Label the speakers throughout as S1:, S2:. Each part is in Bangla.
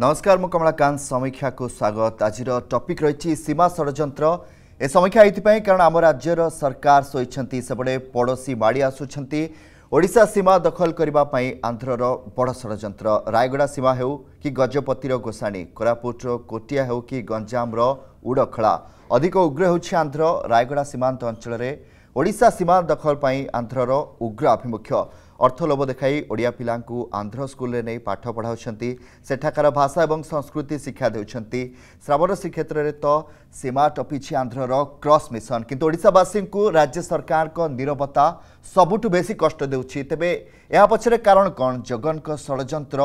S1: ନମସ୍କାର ମୁଁ କମଳାକାନ୍ତ ସମୀକ୍ଷାକୁ ସ୍ୱାଗତ ଆଜିର ଟପିକ୍ ରହିଛି ସୀମା ଷଡ଼ଯନ୍ତ୍ର ଏ ସମୀକ୍ଷା ଏଇଥିପାଇଁ କାରଣ ଆମ ରାଜ୍ୟର ସରକାର ଶୋଇଛନ୍ତି ସେପଟେ ପଡ଼ୋଶୀ ମାଡ଼ି ଆସୁଛନ୍ତି ଓଡ଼ିଶା ସୀମା ଦଖଲ କରିବା ପାଇଁ ଆନ୍ଧ୍ରର ବଡ଼ ଷଡ଼ଯନ୍ତ୍ର ରାୟଗଡ଼ା ସୀମା ହେଉ କି ଗଜପତିର ଗୋଷାଣୀ କୋରାପୁଟର କୋଟିଆ ହେଉ କି ଗଞ୍ଜାମର ଉଡ଼ଖଳା ଅଧିକ ଉଗ୍ର ହେଉଛି ଆନ୍ଧ୍ର ରାୟଗଡ଼ା ସୀମାନ୍ତ ଅଞ୍ଚଳରେ ଓଡ଼ିଶା ସୀମା ଦଖଲ ପାଇଁ ଆନ୍ଧ୍ରର ଉଗ୍ର ଆଭିମୁଖ୍ୟ ଅର୍ଥ ଲୋଭ ଦେଖାଇ ଓଡ଼ିଆ ପିଲାଙ୍କୁ ଆନ୍ଧ୍ର ସ୍କୁଲରେ ନେଇ ପାଠ ପଢ଼ାଉଛନ୍ତି ସେଠାକାର ଭାଷା ଏବଂ ସଂସ୍କୃତି ଶିକ୍ଷା ଦେଉଛନ୍ତି ଶ୍ରାବଣଶ୍ରୀ କ୍ଷେତ୍ରରେ ତ ସୀମା ଟପିଛି ଆନ୍ଧ୍ରର କ୍ରସ୍ ମିଶନ କିନ୍ତୁ ଓଡ଼ିଶାବାସୀଙ୍କୁ ରାଜ୍ୟ ସରକାରଙ୍କ ନିରବତା ସବୁଠୁ ବେଶୀ କଷ୍ଟ ଦେଉଛି ତେବେ ଏହା ପଛରେ କାରଣ କ'ଣ ଜଗନଙ୍କ ଷଡ଼ଯନ୍ତ୍ର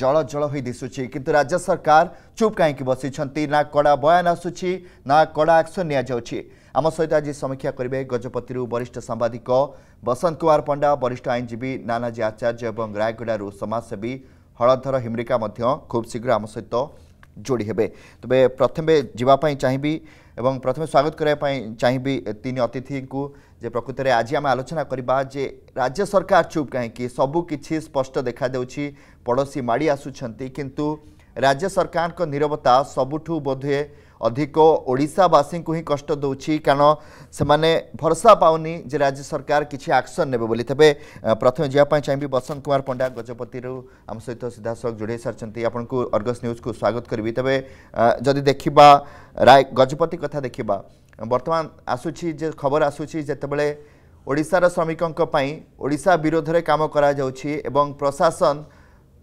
S1: ଜଳ ଜଳ ହୋଇ ଦିଶୁଛି କିନ୍ତୁ ରାଜ୍ୟ ସରକାର ଚୁପ୍ କାହିଁକି ବସିଛନ୍ତି ନା କଡ଼ା ବୟାନ ଆସୁଛି ନା କଡ଼ା ଆକ୍ସନ୍ ନିଆଯାଉଛି आम सहित आज समीक्षा करेंगे गजपति वरिष्ठ सांबादिक बसंत कुमार पंडा वरिष्ठ आईनजीवी नानाजी आचार्य और रायगढ़ समाजसेवी हलधर हिम्रिका खूब शीघ्र आम सहित जोड़ी हे तेज प्रथम जावाई चाहिए এবং প্রথমে স্বাগত করা চাইবি তিন অতিথি যে প্রকৃতরে আজ আমি আলোচনা করা যে রাজ্য সরকার চুপ কী সবু কিছু স্পষ্ট দেখা যাচ্ছি পড়োশী মাড়ি আসুচার কিন্তু রাজ্য সরকার নীরবতা সবুঠু अधिक ओडावासी ही कष्ट दूसरी कारण से भरोसा पाऊनि जे राज्य सरकार किसी आक्शन ने तेज प्रथम जावाई चाहिए बसंत कुमार पंडा गजपति आम सहित सीधा सख जोड़ सारी आपण को अर्गस न्यूज को स्वागत करी तेरे जदि देखा राय गजपति कथा देखा बर्तमान आसूची जे खबर आसूची जितेबले ଓଡ଼ିଶାର ଶ୍ରମିକଙ୍କ ପାଇଁ ଓଡ଼ିଶା ବିରୋଧରେ କାମ କରାଯାଉଛି ଏବଂ ପ୍ରଶାସନ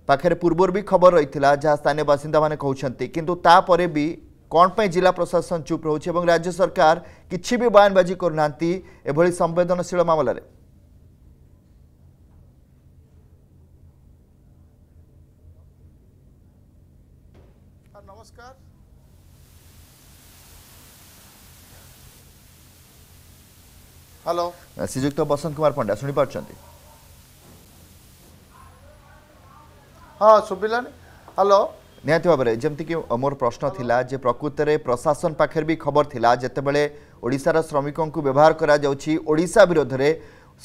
S1: ପାଖରେ ପୂର୍ବରୁ ବି ଖବର ରହିଥିଲା ଯାହା ସ୍ଥାନୀୟ ବାସିନ୍ଦାମାନେ କହୁଛନ୍ତି କିନ୍ତୁ କ'ଣ ପାଇଁ ଜିଲ୍ଲା ପ୍ରଶାସନ ଚୁପ୍ ରହୁଛି ଏବଂ ରାଜ୍ୟ ସରକାର କିଛି ବି ବୟାନବାଜି କରୁନାହାନ୍ତି ଏଭଳି ସମ୍ବେଦନଶୀଳ ମାମଲାରେ
S2: ନମସ୍କାର হ্যালো
S1: শ্রীযুক্ত বসন্ত কুমার পণ্ডা শুনি পাচ্ছেন হ্যাঁ শুভিলানি হ্যালো ନିହାତି ଭାବରେ ଯେମିତିକି ମୋର ପ୍ରଶ୍ନ ଥିଲା ଯେ ପ୍ରକୃତରେ ପ୍ରଶାସନ ପାଖରେ ବି ଖବର ଥିଲା ଯେତେବେଳେ ଓଡ଼ିଶାର ଶ୍ରମିକଙ୍କୁ ବ୍ୟବହାର କରାଯାଉଛି ଓଡ଼ିଶା ବିରୋଧରେ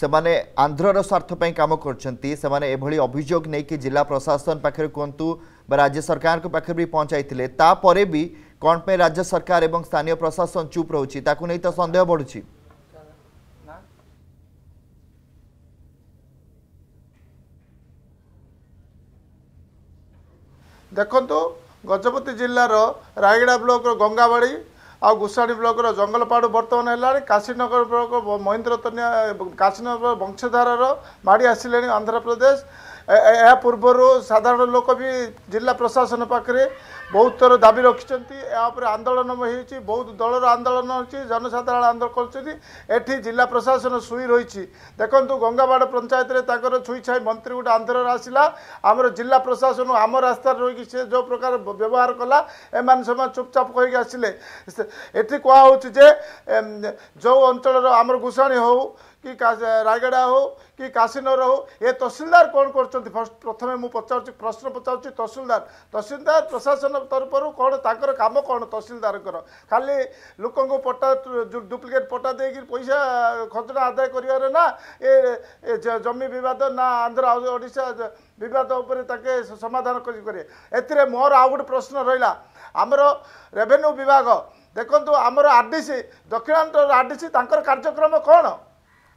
S1: ସେମାନେ ଆନ୍ଧ୍ରର ସ୍ୱାର୍ଥ ପାଇଁ କାମ କରୁଛନ୍ତି ସେମାନେ ଏଭଳି ଅଭିଯୋଗ ନେଇକି ଜିଲ୍ଲା ପ୍ରଶାସନ ପାଖରେ କୁହନ୍ତୁ ବା ରାଜ୍ୟ ସରକାରଙ୍କ ପାଖରେ ବି ପହଞ୍ଚାଇଥିଲେ ତାପରେ ବି କ'ଣ ପାଇଁ ରାଜ୍ୟ ସରକାର ଏବଂ ସ୍ଥାନୀୟ ପ୍ରଶାସନ ଚୁପ୍ ରହୁଛି ତାକୁ ନେଇ ତ ସନ୍ଦେହ ବଢ଼ୁଛି ଦେଖନ୍ତୁ
S2: ଗଜପତି ଜିଲ୍ଲାର ରାୟଗଡ଼ା ବ୍ଲକର ଗଙ୍ଗାବାଡ଼ି ଆଉ ଗୋଷାଣୀ ବ୍ଲକର ଜଙ୍ଗଲପାଡ଼ୁ ବର୍ତ୍ତମାନ ହେଲାଣି କାଶୀନଗର ବ୍ଲକ ମହେନ୍ଦ୍ର ତନିଆ କାଶୀନଗର ବଂଶଧାରାର ମାଡ଼ି ଆସିଲେଣି ଆନ୍ଧ୍ରପ୍ରଦେଶ ଏହା ପୂର୍ବରୁ ସାଧାରଣ ଲୋକ ବି ଜିଲ୍ଲା ପ୍ରଶାସନ ପାଖରେ ବହୁତ ଥର ଦାବି ରଖିଛନ୍ତି ଏହା ଉପରେ ଆନ୍ଦୋଳନ ହେଉଛି ବହୁତ ଦଳର ଆନ୍ଦୋଳନ ହେଉଛି ଜନସାଧାରଣ ଆନ୍ଦୋଳନ କରୁଛନ୍ତି ଏଠି ଜିଲ୍ଲା ପ୍ରଶାସନ ଶୁଇ ରହିଛି ଦେଖନ୍ତୁ ଗଙ୍ଗାବାଡ଼ ପଞ୍ଚାୟତରେ ତାଙ୍କର ଛୁଇଁଛାଇ ମନ୍ତ୍ରୀ ଗୋଟେ ଆନ୍ଦୋଳନ ଆସିଲା ଆମର ଜିଲ୍ଲା ପ୍ରଶାସନ ଆମ ରାସ୍ତାରେ ରହିକି ସେ ଯେଉଁ ପ୍ରକାର ବ୍ୟବହାର କଲା ଏମାନେ ସେମାନେ ଚୁପଚାପ କହିକି ଆସିଲେ ଏଠି କୁହାହେଉଛି ଯେ ଯେଉଁ ଅଞ୍ଚଳର ଆମର ଗୁଷାଣୀ ହେଉ କି ରାୟଗଡ଼ା ହେଉ କି କାଶୀନଗର ହେଉ ଏ ତହସିଲଦାର କ'ଣ କରୁଛନ୍ତି ଫାର୍ଷ୍ଟ ପ୍ରଥମେ ମୁଁ ପଚାରୁଛି ପ୍ରଶ୍ନ ପଚାରୁଛି ତହସିଲଦାର ତହସିଲଦାର ପ୍ରଶାସନ ପ୍ରଶାସନ ତରଫରୁ କ'ଣ ତାଙ୍କର କାମ କ'ଣ ତହସିଲଦାରଙ୍କର ଖାଲି ଲୋକଙ୍କୁ ପଟା ଡୁପ୍ଲିକେଟ୍ ପଟା ଦେଇକି ପଇସା ଖଜଣା ଆଦାୟ କରିବାର ନା ଏ ଜମି ବିବାଦ ନା ଆନ୍ଧ୍ର ଓଡ଼ିଶା ବିବାଦ ଉପରେ ତାଙ୍କେ ସମାଧାନ କରିବେ ଏଥିରେ ମୋର ଆଉ ଗୋଟେ ପ୍ରଶ୍ନ ରହିଲା ଆମର ରେଭେନ୍ୟୁ ବିଭାଗ ଦେଖନ୍ତୁ ଆମର ଆର୍ ଡି ସି ଦକ୍ଷିଣାଞ୍ଚଳର ଆର୍ ଡି ସି ତାଙ୍କର କାର୍ଯ୍ୟକ୍ରମ କ'ଣ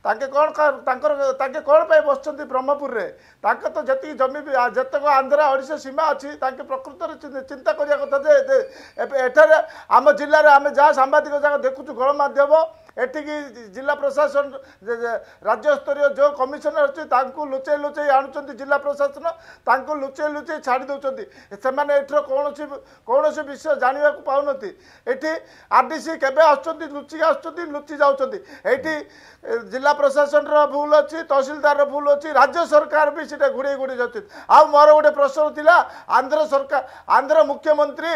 S2: ତାଙ୍କେ କ'ଣ ତାଙ୍କର ତାଙ୍କେ କ'ଣ ପାଇଁ ବସୁଛନ୍ତି ବ୍ରହ୍ମପୁରରେ ତାଙ୍କ ତ ଯେତିକି ଜମି ବି ଯେତେକ ଆନ୍ଧ୍ରା ଓଡ଼ିଶା ସୀମା ଅଛି ତାଙ୍କେ ପ୍ରକୃତରେ ଚିନ୍ତା କରିବା କଥା ଯେ ଏଠାରେ ଆମ ଜିଲ୍ଲାରେ ଆମେ ଯାହା ସାମ୍ବାଦିକ ଯାକ ଦେଖୁଛୁ ଗଣମାଧ୍ୟମ एटिक जिल्ला प्रशासन राज्य स्तर जो कमिसनर अस्ति लुचे लुच आउँछ जिल्ला प्रशासन त लुचे लुचे छाडिदेठ कमसी विषय जाँदाु पान एटि आर डिसि के आसु लुचि आसुन्छ लुचि जाउँछ जिल्ला प्रशासन र भुल अस्ति भूल भुल राज्य सरकार बिस घुडै घुडि आउँ मोर गोटे प्रश्न इलाध्र सरकार आन्ध्र मुख्यमन्त्री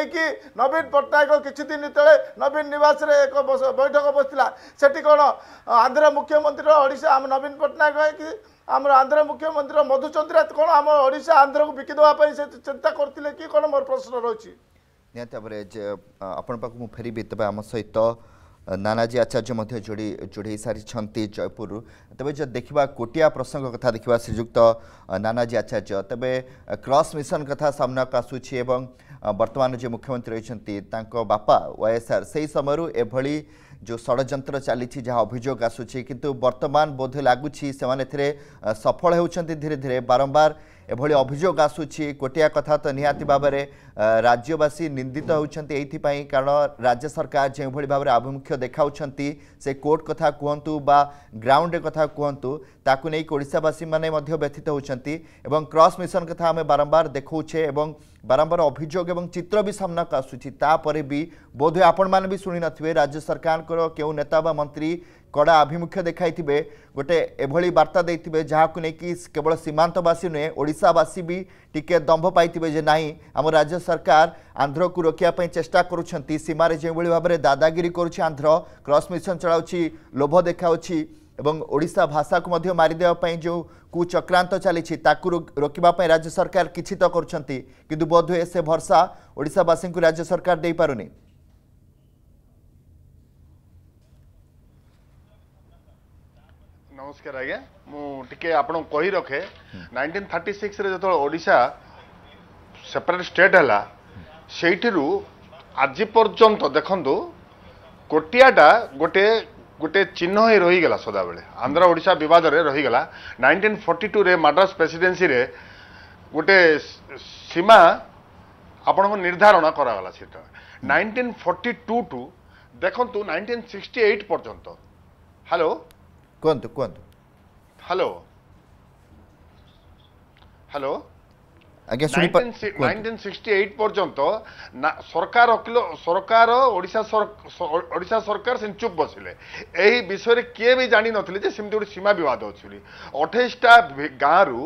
S2: एकि नवीन पट्टनायक दिन नवीन नवास र एक बैठक ବସିଥିଲା ସେଠି କ'ଣ ଆନ୍ଧ୍ର ମୁଖ୍ୟମନ୍ତ୍ରୀର ଓଡ଼ିଶା ଆମ ନବୀନ ପଟ୍ଟନାୟକ କି ଆମର ଆନ୍ଧ୍ର ମୁଖ୍ୟମନ୍ତ୍ରୀ ମଧୁଚନ୍ଦ୍ରା କ'ଣ ଆମ ଓଡ଼ିଶା ଆନ୍ଧ୍ରକୁ ବିକିଦେବା ପାଇଁ ସେ ଚିନ୍ତା କରିଥିଲେ କି କ'ଣ ମୋର ପ୍ରଶ୍ନ ରହୁଛି
S1: ନିହାତି ଭାବରେ ଆପଣ ପାଖକୁ ମୁଁ ଫେରିବି ତେବେ ଆମ ସହିତ ନାନାଜୀ ଆଚାର୍ଯ୍ୟ ମଧ୍ୟ ଯୋଡ଼ି ଯୋଡ଼େଇ ସାରିଛନ୍ତି ଜୟପୁରରୁ ତେବେ ଯଦି ଦେଖିବା କୋଟିଆ ପ୍ରସଙ୍ଗ କଥା ଦେଖିବା ଶ୍ରୀଯୁକ୍ତ ନାନାଜୀ ଆଚାର୍ଯ୍ୟ ତେବେ କ୍ରସ୍ ମିଶନ କଥା ସାମ୍ନାକୁ ଆସୁଛି ଏବଂ ବର୍ତ୍ତମାନ ଯେ ମୁଖ୍ୟମନ୍ତ୍ରୀ ରହିଛନ୍ତି ତାଙ୍କ ବାପା ୱାଇଏସ୍ଆର୍ ସେହି ସମୟରୁ ଏଭଳି ଯେଉଁ ଷଡ଼ଯନ୍ତ୍ର ଚାଲିଛି ଯାହା ଅଭିଯୋଗ ଆସୁଛି କିନ୍ତୁ ବର୍ତ୍ତମାନ ବୋଧେ ଲାଗୁଛି ସେମାନେ ଏଥିରେ ସଫଳ ହେଉଛନ୍ତି ଧୀରେ ଧୀରେ ବାରମ୍ବାର ଏଭଳି ଅଭିଯୋଗ ଆସୁଛି ଗୋଟିଏ କଥା ତ ନିହାତି ଭାବରେ ରାଜ୍ୟବାସୀ ନିନ୍ଦିତ ହେଉଛନ୍ତି ଏଇଥିପାଇଁ କାରଣ ରାଜ୍ୟ ସରକାର ଯେଉଁଭଳି ଭାବରେ ଆଭିମୁଖ୍ୟ ଦେଖାଉଛନ୍ତି ସେ କୋର୍ଟ କଥା କୁହନ୍ତୁ ବା ଗ୍ରାଉଣ୍ଡରେ କଥା କୁହନ୍ତୁ ତାକୁ ନେଇକି ଓଡ଼ିଶାବାସୀମାନେ ମଧ୍ୟ ବ୍ୟଥିତ ହେଉଛନ୍ତି ଏବଂ କ୍ରସ୍ ମିଶନ କଥା ଆମେ ବାରମ୍ବାର ଦେଖାଉଛେ ଏବଂ ବାରମ୍ବାର ଅଭିଯୋଗ ଏବଂ ଚିତ୍ର ବି ସାମ୍ନାକୁ ଆସୁଛି ତାପରେ ବି ବୋଧହୁଏ ଆପଣମାନେ ବି ଶୁଣିନଥିବେ ରାଜ୍ୟ ସରକାରଙ୍କର କେଉଁ ନେତା ବା ମନ୍ତ୍ରୀ কড়া আভিমুখ্য দেখাইবে গোটে এভাবে বার্তা দিয়ে যাকে নিয়ে কেবল সীমান্তবাসী নুহে ওড়শাবাসী বি টিকি দম্ভ পাইবে যে না আমার রাজ্য সরকার আন্ধ্রক রোকিয়া চেষ্টা করছেন সীমার যেভাবে ভাবে দাদাগিরি করছে আন্ধ্র ক্রস মিশন চলাউছি লোভ দেখাউছি এবং ওড়শা ভাষাকে মধ্য মারিদেওয়া যে কুচক্রান্ত চালিছি তাকে রোকিবা রাজ্য সরকার কিছু তো করছেন কিন্তু বোধ হুয়ে সে ভরসা ওড়শাবাসী রাজ্য সরকার দিয়ে পারুনি
S3: ନମସ୍କାର ଆଜ୍ଞା ମୁଁ ଟିକେ ଆପଣଙ୍କୁ କହି ରଖେ ନାଇଣ୍ଟିନ୍ ଥାର୍ଟି ସିକ୍ସରେ ଯେତେବେଳେ ଓଡ଼ିଶା ସେପାରେଟ୍ ଷ୍ଟେଟ୍ ହେଲା ସେଇଠିରୁ ଆଜି ପର୍ଯ୍ୟନ୍ତ ଦେଖନ୍ତୁ କୋଟିଆଟା ଗୋଟେ ଗୋଟେ ଚିହ୍ନ ହୋଇ ରହିଗଲା ସଦାବେଳେ ଆନ୍ଧ୍ର ଓଡ଼ିଶା ବିବାଦରେ ରହିଗଲା ନାଇଣ୍ଟିନ୍ ଫର୍ଟି ଟୁରେ ମାଡ୍ରାସ୍ ପ୍ରେସିଡେନ୍ସିରେ ଗୋଟେ ସୀମା ଆପଣଙ୍କୁ ନିର୍ଦ୍ଧାରଣ କରାଗଲା ସେଟା ନାଇଣ୍ଟିନ୍ ଫର୍ଟି ଟୁ ଟୁ ଦେଖନ୍ତୁ ନାଇଣ୍ଟିନ୍ ସିକ୍ସଟି ଏଇଟ୍ ପର୍ଯ୍ୟନ୍ତ hello ¿Cuánto? ¿Cuánto? Hello. Hello. ଆଜ୍ଞା ନାଇନଟିନ୍ ପର୍ଯ୍ୟନ୍ତ ସରକାର ଓକିଲ ସରକାର ଓଡ଼ିଶା ଓଡ଼ିଶା ସରକାର ସେମିତି ଚୁପ୍ ବସିଲେ ଏହି ବିଷୟରେ କିଏ ବି ଜାଣିନଥିଲେ ଯେ ସେମିତି ଗୋଟେ ସୀମା ବିବାଦ ଅଛି ବୋଲି ଅଠେଇଶଟା ଗାଁରୁ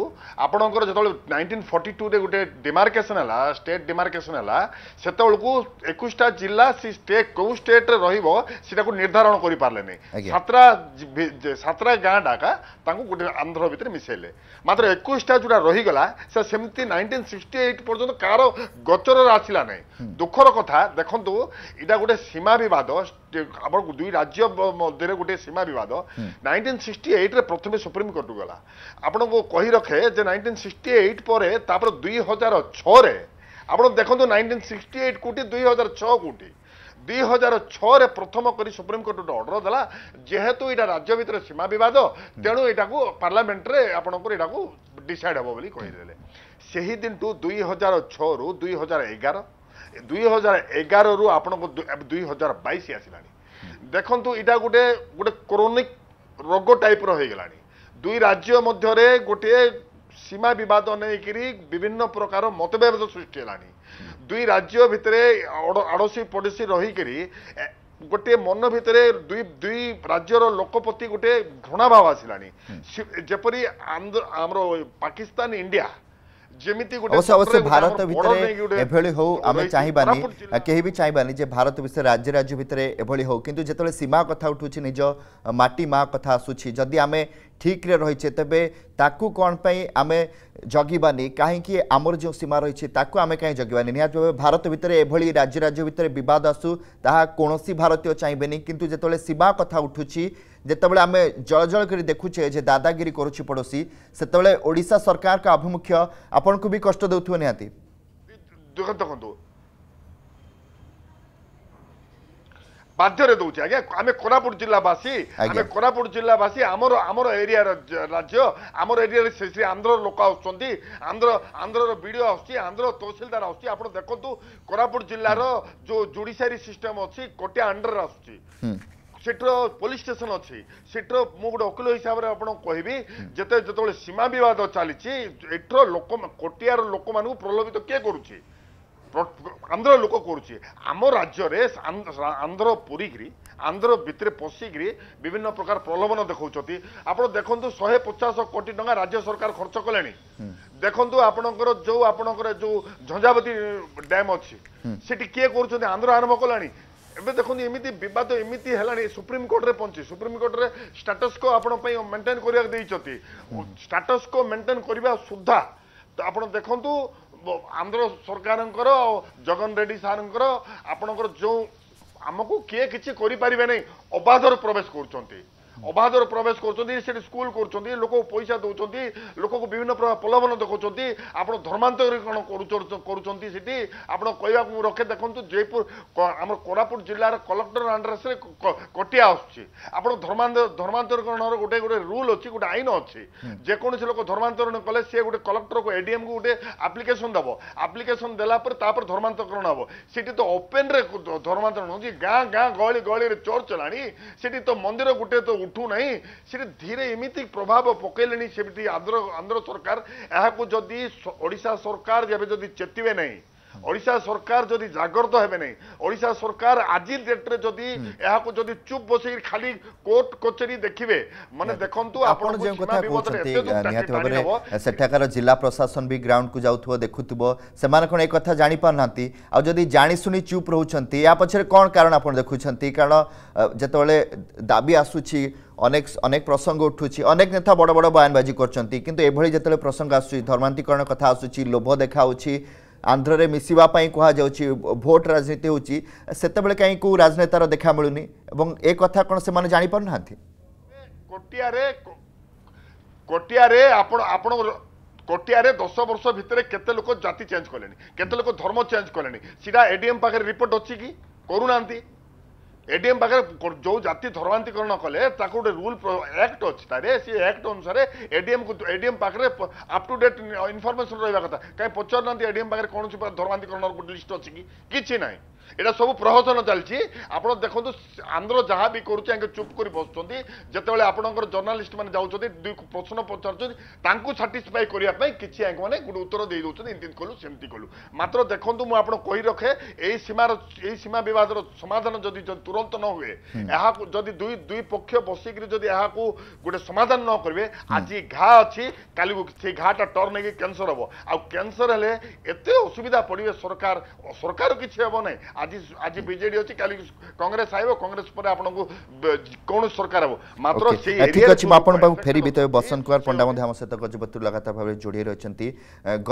S3: ଆପଣଙ୍କର ଯେତେବେଳେ ନାଇନଟିନ୍ ଫର୍ଟି ଟୁରେ ଗୋଟେ ଡିମାର୍କେସନ୍ ହେଲା ଷ୍ଟେଟ୍ ଡିମାର୍କେସନ୍ ହେଲା ସେତେବେଳକୁ ଏକୋଇଶଟା ଜିଲ୍ଲା ସେ ଷ୍ଟେଟ୍ କେଉଁ ଷ୍ଟେଟ୍ରେ ରହିବ ସେଟାକୁ ନିର୍ଦ୍ଧାରଣ କରିପାରିଲେନି ସାତଟା ସାତଟା ଗାଁ ଡାକା ତାଙ୍କୁ ଗୋଟେ ଆନ୍ଧ୍ର ଭିତରେ ମିଶାଇଲେ ମାତ୍ର ଏକୋଇଶଟା ଯେଉଁଟା ରହିଗଲା ସେ ସେମିତି ନାଇନଟିନ୍ 1968 ପର୍ଯ୍ୟନ୍ତ କାହାର ଗୋଚରରେ ଆସିଲା ନାହିଁ ଦୁଃଖର କଥା ଦେଖନ୍ତୁ ଏଇଟା ଗୋଟେ ସୀମା ବିବାଦ ଆମର ଦୁଇ ରାଜ୍ୟ ମଧ୍ୟରେ ଗୋଟେ ସୀମା ବିବାଦ ନାଇଣ୍ଟିନ୍ ସିକ୍ସଟି ଏଇଟ୍ରେ ପ୍ରଥମେ ସୁପ୍ରିମକୋର୍ଟକୁ ଗଲା ଆପଣଙ୍କୁ କହି ରଖେ ଯେ ନାଇଣ୍ଟିନ୍ ସିକ୍ସଟି ଏଇଟ୍ ପରେ ତାପରେ ଦୁଇ ହଜାର ଛଅରେ ଆପଣ ଦେଖନ୍ତୁ ନାଇଣ୍ଟିନ୍ ସିକ୍ସଟି ଏଇଟ୍ କୋଟି ଦୁଇ ହଜାର ଛଅ କୋଟି ଦୁଇ ହଜାର ଛଅରେ ପ୍ରଥମ କରି ସୁପ୍ରିମକୋର୍ଟ ଗୋଟେ ଅର୍ଡ଼ର ଦେଲା ଯେହେତୁ ଏଇଟା ରାଜ୍ୟ ଭିତରେ ସୀମା ବିବାଦ ତେଣୁ ଏଇଟାକୁ ପାର୍ଲାମେଣ୍ଟରେ ଆପଣଙ୍କର ଏଇଟାକୁ ଡିସାଇଡ଼ ହେବ ବୋଲି କହିଦେଲେ ସେହି ଦିନଠୁ ଦୁଇ ହଜାର ଛଅରୁ ଦୁଇ ହଜାର ଏଗାର ଦୁଇ ହଜାର ଏଗାରରୁ ଆପଣଙ୍କୁ ଦୁଇ ହଜାର ବାଇଶ ଆସିଲାଣି ଦେଖନ୍ତୁ ଏଇଟା ଗୋଟେ ଗୋଟେ କ୍ରୋନିକ୍ ରୋଗ ଟାଇପ୍ର ହୋଇଗଲାଣି ଦୁଇ ରାଜ୍ୟ ମଧ୍ୟରେ ଗୋଟିଏ ସୀମା ବିବାଦ ନେଇକରି ବିଭିନ୍ନ ପ୍ରକାର ମତଭେଦ ସୃଷ୍ଟି ହେଲାଣି ଦୁଇ ରାଜ୍ୟ ଭିତରେ ଆଡ଼ୋଶୀ ପଡ଼ୋଶୀ ରହିକରି ଗୋଟିଏ ମନ ଭିତରେ ଦୁଇ ଦୁଇ ରାଜ୍ୟର ଲୋକ ପ୍ରତି ଗୋଟିଏ ଘୃଣାଭାବ ଆସିଲାଣି ଯେପରି ଆମର ପାକିସ୍ତାନ ଇଣ୍ଡିଆ অবশ্য অবশ্য ভারত ভিতরে এভাবে
S1: হোক আমি চাইবানি কেহি বি চাইবানি যে ভারত ভিতরে রাজ্য রাজ্য ভিতরে এভাবে হোক কিন্তু যেতবে সীমা কথা উঠুছি নিজ মাটি মা কথা আসুছি যদি আমি ঠিকরে রয়েছে তবে তাকু কোণ পাই আমি জগিবানি কাহিকি আমার যে সীমা রয়েছে তাকু আমি কাহি জগিবানি নিহতি ভাবে ভারত ভিতরে এভাবে রাজ্য রাজ্য ভিতরে বিবাদ আসু তাহা কোণী ভারতীয় চাইবেনি কিন্তু যেতবে সীমা কথা উঠুছি যেতবে আমি জলজল করে দেখুছে যে দাদাগিরি করুছি পড়োশী সেতবে ওড়শা সরকার আভিমুখ্য আপনার বি কষ্ট দেউথ নিহতি
S3: দেখুন বাধ্যরে দৌছে আজ্ঞা আমি কোরাপুট জেলাবাসী আমি কোরাপুট জেলাবাসী আমার আমার এরিয়ার রাজ্য আমার এরিয়ার শ্রী শ্রী আন্ধ্রর লোক আসছেন আন্ধ্র আন্ধ্রর বিডিও আসছে আন্ধ্র তহসিলদার আসছে আপনার দেখুন কোরাপুট জেলার যে জুডিসিয়ারি সিস্টেম অছি গোটে আন্ডর আসছে ସେଠିର ପୋଲିସ ଷ୍ଟେସନ ଅଛି ସେଠିର ମୁଁ ଗୋଟେ ଓକିଲ ହିସାବରେ ଆପଣଙ୍କୁ କହିବି ଯେତେ ଯେତେବେଳେ ସୀମା ବିବାଦ ଚାଲିଛି ଏଠିର ଲୋକ କୋଟିଆର ଲୋକମାନଙ୍କୁ ପ୍ରଲୋଭିତ କିଏ କରୁଛି ଆନ୍ଧ୍ର ଲୋକ କରୁଛି ଆମ ରାଜ୍ୟରେ ଆନ୍ଧ୍ର ପୁରୀକିରି ଆନ୍ଧ୍ର ଭିତରେ ପଶିକିରି ବିଭିନ୍ନ ପ୍ରକାର ପ୍ରଲୋଭନ ଦେଖାଉଛନ୍ତି ଆପଣ ଦେଖନ୍ତୁ ଶହେ ପଚାଶ କୋଟି ଟଙ୍କା ରାଜ୍ୟ ସରକାର ଖର୍ଚ୍ଚ କଲେଣି ଦେଖନ୍ତୁ ଆପଣଙ୍କର ଯୋଉ ଆପଣଙ୍କର ଯୋଉ ଝଞ୍ଝାବତୀ ଡ୍ୟାମ୍ ଅଛି ସେଠି କିଏ କରୁଛନ୍ତି ଆନ୍ଧ୍ର ଆରମ୍ଭ କଲାଣି ଏବେ ଦେଖନ୍ତୁ ଏମିତି ବିବାଦ ଏମିତି ହେଲାଣି ସୁପ୍ରିମକୋର୍ଟରେ ପହଞ୍ଚି ସୁପ୍ରିମକୋର୍ଟରେ ଷ୍ଟାଟସ୍କୋ ଆପଣଙ୍କ ପାଇଁ ମେଣ୍ଟେନ୍ କରିବାକୁ ଦେଇଛନ୍ତି ଷ୍ଟାଟସ୍କୋ ମେଣ୍ଟେନ୍ କରିବା ସୁଦ୍ଧା ତ ଆପଣ ଦେଖନ୍ତୁ ଆନ୍ଧ୍ର ସରକାରଙ୍କର ଆଉ ଜଗନ ରେଡ୍ଡି ସାର୍ଙ୍କର ଆପଣଙ୍କର ଯେଉଁ ଆମକୁ କିଏ କିଛି କରିପାରିବେ ନାହିଁ ଅବାଧରେ ପ୍ରବେଶ କରୁଛନ୍ତି অবাধর প্রবেশ করছেন সেটি স্কুল করছেন লোক পয়সা দৌঁচ লোক বিভিন্ন প্রকার প্রলোভন দেখুম আপনার ধর্মান্তরীকরণ করছেন সেটি আপনার কহবাকে রক্ষে দেখুন জয়পুর আমার কোরাপুট জেলার কলেক্টর আন্ডারসে কটি আসছে আপনার ধর্ম ধর্মান্তরীকরণর গোটে গোটে রুল অছি গোটে আইন অছি যেকোন লোক ধর্মান্তরণ কলে সে গোটে কলেক্টর এডিএম কু গোটে আপ্লিকেসন দেব আপ্লিকেসন দেলা তাপর তাপরে ধর্মান্তরকরণ হব সেটি তো ওপেনরে ধর্মান্তরণ হচ্ছে গাঁ গাঁ গহলি গহলিরে চোর চলা সেটি তো মন্দির গোটে তো ଉଠୁ ନାହିଁ ସେଠି ଧୀରେ ଏମିତି ପ୍ରଭାବ ପକାଇଲେଣି ସେମିତି ଆନ୍ଧ୍ର ଆନ୍ଧ୍ର ସରକାର ଏହାକୁ ଯଦି ଓଡ଼ିଶା ସରକାର ଯେବେ ଯଦି ଚେତିବେ ନାହିଁ ଓଡ଼ିଶା ସରକାର ଯଦି ଜାଗ୍ରତ ହେବେ ନାହିଁ ଓଡ଼ିଶା ସରକାର ଆଜି ଡେଟ୍ରେ ଯଦି ଏହାକୁ ଯଦି ଚୁପ୍ ବସେଇ ଖାଲି କୋର୍ଟ କଚେରୀ ଦେଖିବେ ମାନେ ଦେଖନ୍ତୁ ଆପଣ ଯେଉଁ କଥା କହୁଛନ୍ତି ନିହାତି ଭାବରେ
S1: ସେଠାକାର ଜିଲ୍ଲା ପ୍ରଶାସନ ବି ଗ୍ରାଉଣ୍ଡକୁ ଯାଉଥିବ ଦେଖୁଥିବ ସେମାନେ କ'ଣ ଏ କଥା ଜାଣିପାରୁନାହାନ୍ତି ଆଉ ଯଦି ଜାଣିଶୁଣି ଚୁପ୍ ରହୁଛନ୍ତି ୟା ପଛରେ କ'ଣ କାରଣ ଆପଣ ଦେଖୁଛନ୍ତି କାରଣ ଯେତେବେଳେ ଦାବି ଆସୁଛି অনেক অনেক প্রসঙ্গ উঠুছি অনেক নেতা বড় বড় বয়ানবাজি করছেন কিন্তু এভাবে যেত প্রসঙ্গ আসুচি ধর্মান্তিকরণ কথা আসুচি লোভ দেখা ଆନ୍ଧ୍ରରେ ମିଶିବା ପାଇଁ କୁହାଯାଉଛି ଭୋଟ୍ ରାଜନୀତି ହେଉଛି ସେତେବେଳେ କାହିଁ କେଉଁ ରାଜନେତାର ଦେଖା ମିଳୁନି ଏବଂ ଏ କଥା କ'ଣ ସେମାନେ ଜାଣିପାରୁନାହାନ୍ତି
S3: କୋଟିଆରେ କୋଟିଆରେ ଆପଣ ଆପଣ କୋଟିଆରେ ଦଶ ବର୍ଷ ଭିତରେ କେତେ ଲୋକ ଜାତି ଚେଞ୍ଜ କଲେଣି କେତେ ଲୋକ ଧର୍ମ ଚେଞ୍ଜ କଲେଣି ସେଇଟା ଏଡିଏମ୍ ପାଖରେ ରିପୋର୍ଟ ଅଛି କି କରୁନାହାନ୍ତି এডিএম পাখে যে জাতি ধর্মান্তিকরণ কলে তা গোটে রুল আক্ট অছি তারে আক্ট অনুসারে এডিএম এডিএম পাখে আপ টু ডেট ইনফরমেশন রহবা কথা কাই পচার না এডিএম পাখে কোণী ধর্মান্তিকরণ গোটে লিষ্ট অছি কিছু নাই এটা সব প্রহসন চালছি আপনার দেখুন আন্ধ্র যা বি করছে আগে চুপ করে বসুন যেতবে আপনার জর্নালিষ্ট মানে যাচ্ছেন দুই প্রশ্ন পচারুচ্ছেন তাঁকু সাটিসফাই করা কিছু আগে মানে গোটে উত্তর দিয়ে দেছেন এমতি কলু সেমতি কলু মাত্র দেখুন মু আপনার কই রখে এই সীমার এই সীমা বিবাদর সমাধান যদি তুরন্ত ন হুয়ে যদি দুই দুই পক্ষ বসিকি যদি এখন গোটে সমাধান ন করবে আজ ঘা অছি কালি সেই ঘাটা টর্ন হয়ে ক্যান্সর হব আ ক্যান্সর হলে এত অসুবিধা পড়বে সরকার সরকার কিছু হব না আজি আজি বিজেডি ଅଛି କାଲି କଂଗ୍ରେସ ଆଇବ କଂଗ୍ରେସ ପରେ ଆପଣଙ୍କୁ କୌଣସି ସରକାର ହେବ ମାତ୍ର ସେଇ ଠିକ ଅଛି ମୁଁ
S1: ଆପଣଙ୍କ ପାଖକୁ ଫେରିବି ତେବେ ବସନ୍ତ କୁମାର ପଣ୍ଡା ମଧ୍ୟ ଆମ ସହିତ ଗଜପତିରୁ ଲଗାତାର ଭାବେ ଯୋଡ଼ି ରହିଛନ୍ତି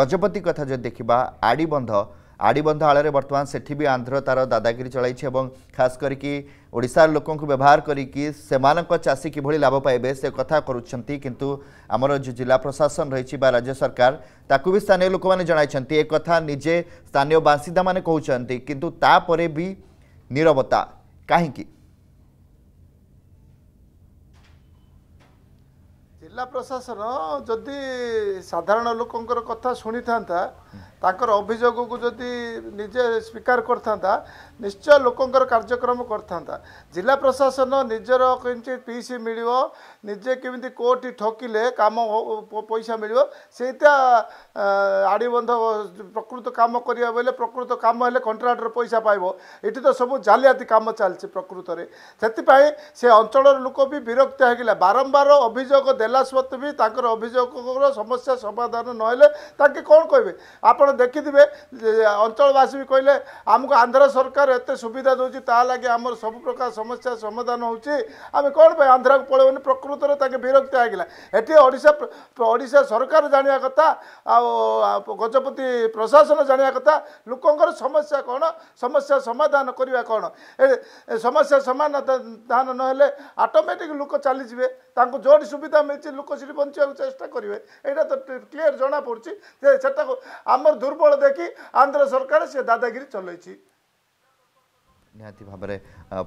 S1: ଗଜପତି କଥା ଯଦି ଦେଖିବା ଆଡ଼ିବନ୍ଧ ଆଡ଼ିବନ୍ଧ ଆଳରେ ବର୍ତ୍ତମାନ ସେଠି ବି ଆନ୍ଧ୍ର ତା'ର ଦାଦାଗିରି ଚଳାଇଛି ଏବଂ ଖାସ୍ କରିକି ଓଡ଼ିଶାର ଲୋକଙ୍କୁ ବ୍ୟବହାର କରିକି ସେମାନଙ୍କ ଚାଷୀ କିଭଳି ଲାଭ ପାଇବେ ସେ କଥା କରୁଛନ୍ତି କିନ୍ତୁ ଆମର ଯେଉଁ ଜିଲ୍ଲା ପ୍ରଶାସନ ରହିଛି ବା ରାଜ୍ୟ ସରକାର ତାକୁ ବି ସ୍ଥାନୀୟ ଲୋକମାନେ ଜଣାଇଛନ୍ତି ଏ କଥା ନିଜେ ସ୍ଥାନୀୟ ବାସିନ୍ଦାମାନେ କହୁଛନ୍ତି କିନ୍ତୁ ତାପରେ ବି ନିରବତା କାହିଁକି
S2: ଜିଲ୍ଲା ପ୍ରଶାସନ ଯଦି ସାଧାରଣ ଲୋକଙ୍କର କଥା ଶୁଣିଥାନ୍ତା ତାଙ୍କର ଅଭିଯୋଗକୁ ଯଦି ନିଜେ ସ୍ୱୀକାର କରିଥାନ୍ତା ନିଶ୍ଚୟ ଲୋକଙ୍କର କାର୍ଯ୍ୟକ୍ରମ କରିଥାନ୍ତା ଜିଲ୍ଲା ପ୍ରଶାସନ ନିଜର କେମିତି ପିସି ମିଳିବ ନିଜେ କେମିତି କୋର୍ଟ ଠକିଲେ କାମ ପଇସା ମିଳିବ ସେଇଟା ଆଡ଼ିବନ୍ଧ ପ୍ରକୃତ କାମ କରିବା ବୋଇଲେ ପ୍ରକୃତ କାମ ହେଲେ କଣ୍ଟ୍ରାକ୍ଟର ପଇସା ପାଇବ ଏଠି ତ ସବୁ ଜାଲିଆତି କାମ ଚାଲିଛି ପ୍ରକୃତରେ ସେଥିପାଇଁ ସେ ଅଞ୍ଚଳର ଲୋକ ବି ବିରକ୍ତ ହେଇଗଲା ବାରମ୍ବାର ଅଭିଯୋଗ ଦେଲା ସତ୍ତ୍ୱେ ବି ତାଙ୍କର ଅଭିଯୋଗର ସମସ୍ୟା ସମାଧାନ ନହେଲେ ତାଙ୍କେ କ'ଣ କହିବେ ଆପଣ ଦେଖିଥିବେ ଅଞ୍ଚଳବାସୀ ବି କହିଲେ ଆମକୁ ଆନ୍ଧ୍ର ସରକାର ଏତେ ସୁବିଧା ଦେଉଛି ତା ଲାଗି ଆମର ସବୁ ପ୍ରକାର ସମସ୍ୟା ସମାଧାନ ହେଉଛି ଆମେ କ'ଣ ପାଇଁ ଆନ୍ଧ୍ରାକୁ ପଳେଇବନି ପ୍ରକୃତ ଭିତରେ ତାଙ୍କେ ବିରକ୍ତ ଆଗିଲା ଏଠି ଓଡ଼ିଶା ଓଡ଼ିଶା ସରକାର ଜାଣିବା କଥା ଆଉ ଗଜପତି ପ୍ରଶାସନ ଜାଣିବା କଥା ଲୋକଙ୍କର ସମସ୍ୟା କ'ଣ ସମସ୍ୟା ସମାଧାନ କରିବା କ'ଣ ସମସ୍ୟା ସମାଧାନ ନହେଲେ ଅଟୋମେଟିକ୍ ଲୋକ ଚାଲିଯିବେ ତାଙ୍କୁ ଯେଉଁଠି ସୁବିଧା ମିଳିଛି ଲୋକ ସେଠି ବଞ୍ଚିବାକୁ ଚେଷ୍ଟା କରିବେ ଏଇଟା ତ କ୍ଲିଅର୍ ଜଣାପଡ଼ୁଛି ଯେ ସେଟାକୁ ଆମର ଦୁର୍ବଳ ଦେଖି ଆନ୍ଧ୍ର ସରକାର ସେ ଦାଦାଗିରି ଚଲେଇଛି
S1: ନିହାତି ଭାବରେ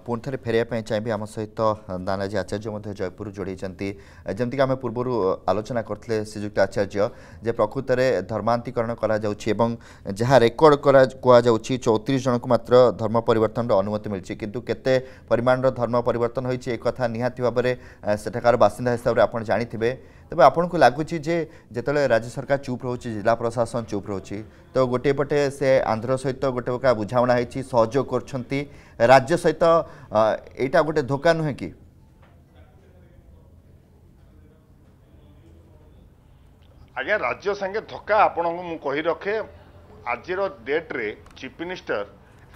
S1: ପୁଣି ଥରେ ଫେରିବା ପାଇଁ ଚାହିଁବି ଆମ ସହିତ ଦାନାଜୀ ଆଚାର୍ଯ୍ୟ ମଧ୍ୟ ଜୟପୁରରୁ ଯୋଡ଼ିଛନ୍ତି ଯେମିତିକି ଆମେ ପୂର୍ବରୁ ଆଲୋଚନା କରିଥିଲେ ଶ୍ରୀଯୁକ୍ତ ଆଚାର୍ଯ୍ୟ ଯେ ପ୍ରକୃତରେ ଧର୍ମାନ୍ତିକରଣ କରାଯାଉଛି ଏବଂ ଯାହା ରେକର୍ଡ଼ କରା କୁହାଯାଉଛି ଚଉତିରିଶ ଜଣଙ୍କୁ ମାତ୍ର ଧର୍ମ ପରିବର୍ତ୍ତନର ଅନୁମତି ମିଳିଛି କିନ୍ତୁ କେତେ ପରିମାଣର ଧର୍ମ ପରିବର୍ତ୍ତନ ହୋଇଛି ଏ କଥା ନିହାତି ଭାବରେ ସେଠାକାର ବାସିନ୍ଦା ହିସାବରେ ଆପଣ ଜାଣିଥିବେ ତେବେ ଆପଣଙ୍କୁ ଲାଗୁଛି ଯେ ଯେତେବେଳେ ରାଜ୍ୟ ସରକାର ଚୁପ୍ ରହୁଛି ଜିଲ୍ଲା ପ୍ରଶାସନ ଚୁପ୍ ରହୁଛି ତ ଗୋଟିଏ ପଟେ ସେ ଆନ୍ଧ୍ର ସହିତ ଗୋଟେ ପ୍ରକାର ବୁଝାମଣା ହେଇଛି ସହଯୋଗ କରୁଛନ୍ତି ରାଜ୍ୟ ସହିତ ଏଇଟା ଗୋଟେ ଧୋକା ନୁହେଁ କି
S3: ଆଜ୍ଞା ରାଜ୍ୟ ସାଙ୍ଗେ ଧୋକା ଆପଣଙ୍କୁ ମୁଁ କହି ରଖେ ଆଜିର ଡେଟ୍ରେ ଚିଫ୍ ମିନିଷ୍ଟର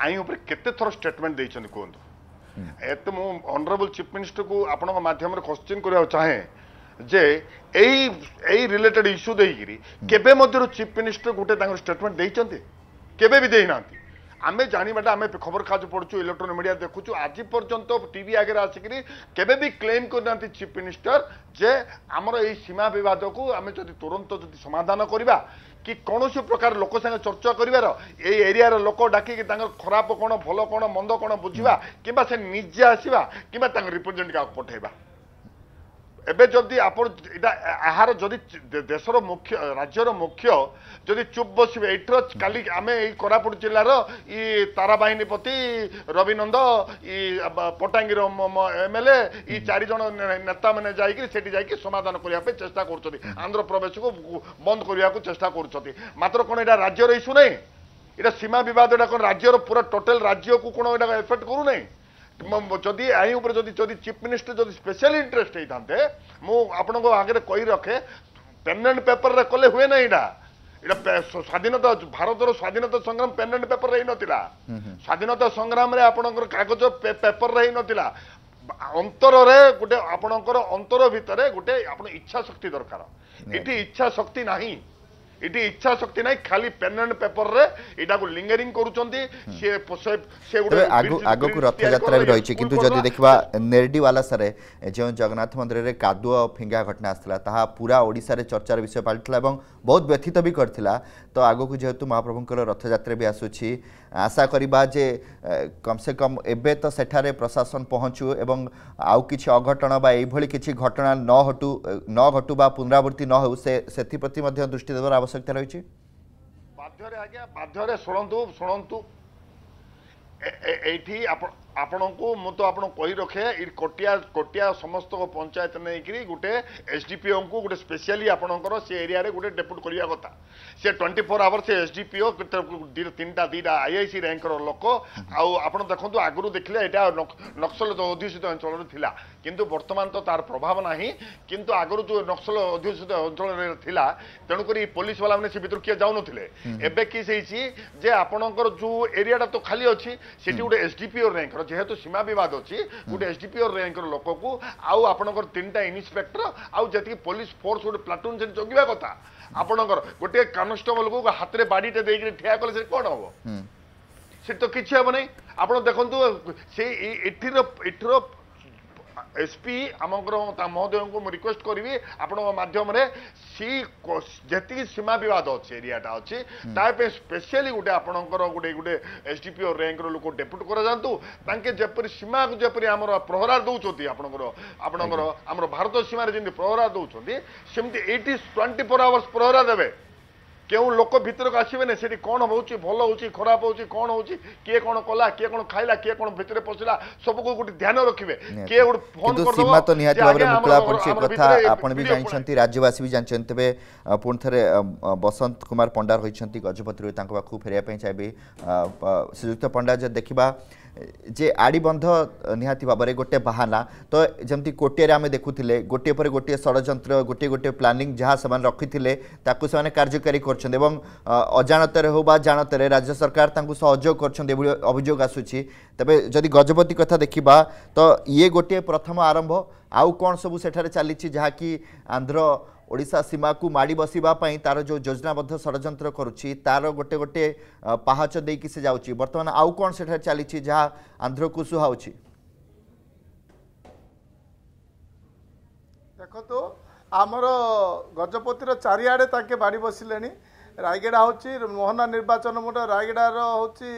S3: ଆଇନ ଉପରେ କେତେ ଥର ଷ୍ଟେଟମେଣ୍ଟ ଦେଇଛନ୍ତି କୁହନ୍ତୁ ଏତେ ମୁଁ ଅନରେବଲ୍ ଚିଫ୍ ମିନିଷ୍ଟରକୁ ଆପଣଙ୍କ ମାଧ୍ୟମରେ କୋଶ୍ଚିନ୍ କରିବାକୁ ଚାହେଁ ଯେ ଏଇ ଏଇ ରିଲେଟେଡ୍ ଇସ୍ୟୁ ଦେଇକିରି କେବେ ମଧ୍ୟରୁ ଚିଫ୍ ମିନିଷ୍ଟର ଗୋଟେ ତାଙ୍କର ଷ୍ଟେଟମେଣ୍ଟ ଦେଇଛନ୍ତି କେବେ ବି ଦେଇନାହାନ୍ତି ଆମେ ଜାଣିବାଟା ଆମେ ଖବର କାଗଜ ପଢ଼ୁଛୁ ଇଲେକ୍ଟ୍ରୋନିକ୍ ମିଡ଼ିଆ ଦେଖୁଛୁ ଆଜି ପର୍ଯ୍ୟନ୍ତ ଟିଭି ଆଗରେ ଆସିକିରି କେବେ ବି କ୍ଲେମ୍ କରିନାହାନ୍ତି ଚିଫ୍ ମିନିଷ୍ଟର ଯେ ଆମର ଏଇ ସୀମା ବିବାଦକୁ ଆମେ ଯଦି ତୁରନ୍ତ ଯଦି ସମାଧାନ କରିବା କି କୌଣସି ପ୍ରକାର ଲୋକ ସାଙ୍ଗେ ଚର୍ଚ୍ଚା କରିବାର ଏଇ ଏରିଆର ଲୋକ ଡାକିକି ତାଙ୍କର ଖରାପ କ'ଣ ଭଲ କ'ଣ ମନ୍ଦ କ'ଣ ବୁଝିବା କିମ୍ବା ସେ ନିଜେ ଆସିବା କିମ୍ବା ତାଙ୍କ ରିପ୍ରେଜେଣ୍ଟେଟିଭ୍ ଆଗକୁ ପଠାଇବା এবে যদি আপন এটা এর যদি দেশর মুখ্য রাজ্যর মুখ্য যদি চুপ বসবে এইটির কালি আমি এই কোরাপুট জেলার ই তারাবাহিনীপতি রবিনন্দ ই পটাঙ্গীর এমএলএ ই চারিজন নেতা মানে যাই সেটি যাই সমাধান করা চেষ্টা করছেন আন্ধ্রপ্রদেশকে বন্ধ করা চেষ্টা করছেন মাত্র কোণ এটা রাজ্যর ইস্যু নাই এটা সীমা বিবাদ এটা কোণ রাজ্যর পুরা টোটাল রাজ্যকে কোণ এটা এফেক্ট করু নাই ଯଦି ଆଇନ ଉପରେ ଯଦି ଯଦି ଚିଫ୍ ମିନିଷ୍ଟର ଯଦି ସ୍ପେଶାଲ ଇଣ୍ଟରେଷ୍ଟ ହେଇଥାନ୍ତେ ମୁଁ ଆପଣଙ୍କ ଆଗରେ କହି ରଖେ ପେନେଣ୍ଟ ପେପରରେ କଲେ ହୁଏ ନା ଏଇଟା ଏଇଟା ସ୍ୱାଧୀନତା ଭାରତର ସ୍ୱାଧୀନତା ସଂଗ୍ରାମ ପେନେଣ୍ଟ ପେପରରେ ହେଇନଥିଲା ସ୍ୱାଧୀନତା ସଂଗ୍ରାମରେ ଆପଣଙ୍କର କାଗଜ ପେପରରେ ହେଇନଥିଲା ଅନ୍ତରରେ ଗୋଟେ ଆପଣଙ୍କର ଅନ୍ତର ଭିତରେ ଗୋଟେ ଆପଣ ଇଚ୍ଛା ଶକ୍ତି ଦରକାର ଏଠି ଇଚ୍ଛା ଶକ୍ତି ନାହିଁ এটি ইচ্ছা শক্তি নাই খালি পেন এন্ড রে এটা কো লিঙ্গারিং করুচন্তি সে সে সে গুড়ে আগো আগকু রথযাত্রা বি রইছে কিন্তু যদি
S1: দেখিবা वाला সারে যে জগন্নাথ মন্দির রে কাদু কাদুয়া ফিঙ্গা ঘটনা আসলা তাহা পুরা ওড়িশা রে চর্চার বিষয় পাল্টিলা এবং বহুত ব্যথিত বি করতিলা তো আগো কো যেহেতু মহাপ্রভুঙ্কর রথযাত্রা বি আসুচি ଆଶା କରିବା ଯେ କମ୍ସେ କମ୍ ଏବେ ତ ସେଠାରେ ପ୍ରଶାସନ ପହଞ୍ଚୁ ଏବଂ ଆଉ କିଛି ଅଘଟଣ ବା ଏଇଭଳି କିଛି ଘଟଣା ନ ଘଟୁ ନ ଘଟୁ ବା ପୁନରାବୃତ୍ତି ନ ହେଉ ସେ ସେଥିପ୍ରତି ମଧ୍ୟ ଦୃଷ୍ଟି ଦେବାର ଆବଶ୍ୟକତା ରହିଛି
S3: ବାଧ୍ୟରେ ଆଜ୍ଞା ବାଧ୍ୟରେ ଶୁଣନ୍ତୁ ଶୁଣନ୍ତୁ ଆପଣଙ୍କୁ ମୁଁ ତ ଆପଣ କହି ରଖେ ଏଇ କୋଟିଆ କୋଟିଆ ସମସ୍ତଙ୍କ ପଞ୍ଚାୟତ ନେଇକରି ଗୋଟେ ଏସ୍ ଡି ପି ଓଙ୍କୁ ଗୋଟେ ସ୍ପେଶିଆଲି ଆପଣଙ୍କର ସେ ଏରିଆରେ ଗୋଟେ ଡେପୁଟ୍ କରିବା କଥା ସେ ଟ୍ୱେଣ୍ଟି ଫୋର୍ ଆୱାର୍ ସେ ଏସ୍ ଡି ପି ଓ ତିନିଟା ଦୁଇଟା ଆଇଆଇସି ର୍ୟାଙ୍କର ଲୋକ ଆଉ ଆପଣ ଦେଖନ୍ତୁ ଆଗରୁ ଦେଖିଲେ ଏଇଟା ନକ୍ସଲ ଅଧ୍ୟୁଷିତ ଅଞ୍ଚଳରେ ଥିଲା କିନ୍ତୁ ବର୍ତ୍ତମାନ ତ ତାର ପ୍ରଭାବ ନାହିଁ କିନ୍ତୁ ଆଗରୁ ଯେଉଁ ନକ୍ସଲ ଅଧ୍ୟୁଷିତ ଅଞ୍ଚଳରେ ଥିଲା ତେଣୁକରି ପୋଲିସବାଲାମାନେ ସେ ଭିତରୁ କିଏ ଯାଉନଥିଲେ ଏବେ କିସ୍ ହେଇଛି ଯେ ଆପଣଙ୍କର ଯେଉଁ ଏରିଆଟା ତ ଖାଲି ଅଛି ସେଠି ଗୋଟେ ଏସ୍ ଡି ପି ଓ ର୍ୟାଙ୍କର আপনার যেহেতু সীমা বিবাদ অছি গোটে এসডিপিও র্যাঙ্কর লোককে আউ আপনার তিনটা ইন্সপেক্টর আউ যেত পুলিশ ফোর্স গোটে প্লাটুন সেটি জগিবা কথা আপনার গোটিয়ে কনস্টেবলকে হাতের বাড়িটা দিয়ে ঠিয়া কলে সেটি কম হব সেটি তো কিছু হব না আপনার দেখুন সেই এঠির এঠির ଏସ୍ପି ଆମଙ୍କର ମହୋଦୟଙ୍କୁ ମୁଁ ରିକ୍ୱେଷ୍ଟ କରିବି ଆପଣଙ୍କ ମାଧ୍ୟମରେ ସି ଯେତିକି ସୀମା ବିବାଦ ଅଛି ଏରିଆଟା ଅଛି ତା ପାଇଁ ସ୍ପେଶିଆଲି ଗୋଟେ ଆପଣଙ୍କର ଗୋଟେ ଗୋଟେ ଏସ୍ ଡି ପି ଓ ରେଙ୍କର ଲୋକ ଡେପୁଟ କରାଯାଆନ୍ତୁ ତାଙ୍କେ ଯେପରି ସୀମାକୁ ଯେପରି ଆମର ପ୍ରହରା ଦେଉଛନ୍ତି ଆପଣଙ୍କର ଆପଣଙ୍କର ଆମର ଭାରତ ସୀମାରେ ଯେମିତି ପ୍ରହରା ଦେଉଛନ୍ତି ସେମିତି ଏଇଠି ଟ୍ୱେଣ୍ଟି ଫୋର୍ ଆୱାର୍ସ ପ୍ରହରା ଦେବେ কেউ লোক ভিতরক আসবে না সেটি কম হচ্ছে ভাল হচ্ছে খারাপ হচ্ছে কম হচ্ছে কে কোণ কলা কে কোণ খাইলা কে কোণ ভিতরে পশিলা সবকু গুটি ধ্যান রাখবে কে গোটে ফোন করে সীমা তো নিহাতি ভাবে মুকলা পড়ছে কথা আপনি
S1: বি জানিছন্তি রাজ্যবাসী বি জানিছন্তি তবে পুনথরে বসন্ত কুমার পণ্ডা গজপতি রে তাঙ্কবা খুব ফেরিয়া পাই চাইবে শ্রীযুক্ত পণ্ডা যে দেখিবা जे आड़बंध निहाती भाव गोटे बाहाना तो जमी कोटे आम देखुले गोटे पर गोटे षड़ गोटे गोटे प्लानिंग जहाँ से रखी से कार्यकारी कर अजाणतर हो जानतर राज्य सरकार सहयोग कर अभोग आसूची तेज जदि गजपति कथा देखा तो ये गोटे प्रथम आरंभ आउ कौन सब सेठार चली आंध्र ଓଡ଼ିଶା ସୀମାକୁ ମାଡ଼ି ବସିବା ପାଇଁ ତାର ଯେଉଁ ଯୋଜନାବଦ୍ଧ ଷଡ଼ଯନ୍ତ୍ର କରୁଛି ତାର ଗୋଟେ ଗୋଟେ ପାହାଚ ଦେଇକି ସେ ଯାଉଛି ବର୍ତ୍ତମାନ ଆଉ କ'ଣ ସେଠାରେ ଚାଲିଛି ଯାହା ଆନ୍ଧ୍ରକୁ ସୁହାଉଛି
S2: ଦେଖନ୍ତୁ ଆମର ଗଜପତିର ଚାରିଆଡ଼େ ତାଙ୍କେ ମାଡ଼ି ବସିଲେଣି ରାୟଗଡ଼ା ହେଉଛି ମୋହନା ନିର୍ବାଚନ ମଣ୍ଡଳ ରାୟଗଡ଼ାର ହେଉଛି